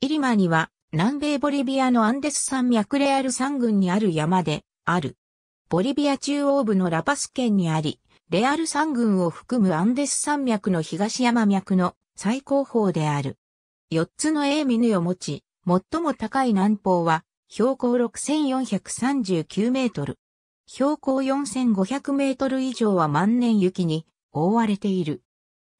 イリマには南米ボリビアのアンデス山脈レアル山群にある山である。ボリビア中央部のラパス県にあり、レアル山群を含むアンデス山脈の東山脈の最高峰である。4つのエミヌを持ち、最も高い南方は標高6439メートル。標高4500メートル以上は万年雪に覆われている。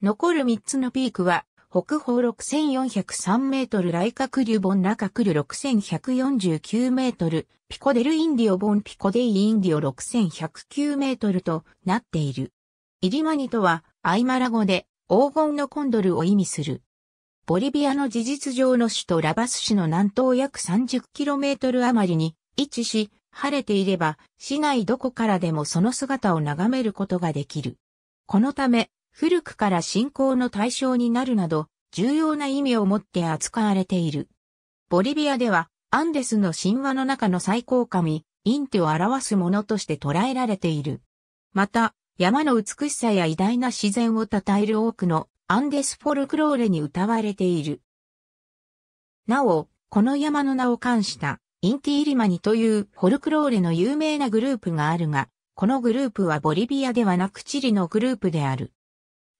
残る3つのピークは北方6403メートル、ライカクリュボン6149メートル、ピコデルインディオボンピコデイインディオ6109メートルとなっている。イリマニとは、アイマラ語で黄金のコンドルを意味する。ボリビアの事実上の首都ラバス市の南東約3 0トル余りに位置し、晴れていれば市内どこからでもその姿を眺めることができる。このため、古くから信仰の対象になるなど、重要な意味を持って扱われている。ボリビアでは、アンデスの神話の中の最高神、インテを表すものとして捉えられている。また、山の美しさや偉大な自然を称える多くのアンデスフォルクローレに歌われている。なお、この山の名を冠したインティ・イリマニというフォルクローレの有名なグループがあるが、このグループはボリビアではなくチリのグループである。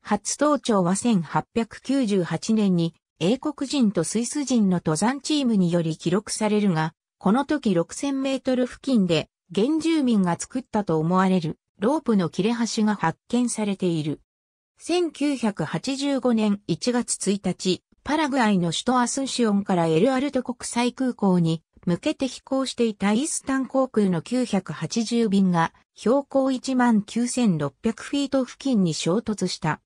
初登頂は1898年に英国人とスイス人の登山チームにより記録されるが、この時6000メートル付近で原住民が作ったと思われるロープの切れ端が発見されている。1985年1月1日、パラグアイの首都アスンシオンからエルアルト国際空港に向けて飛行していたイースタン航空の980便が標高1万9600フィート付近に衝突した。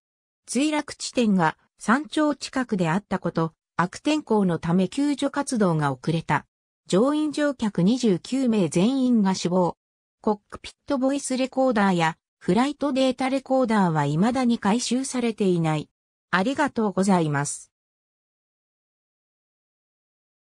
墜落地点が山頂近くであったこと、悪天候のため救助活動が遅れた。乗員乗客29名全員が死亡。コックピットボイスレコーダーやフライトデータレコーダーは未だに回収されていない。ありがとうございます。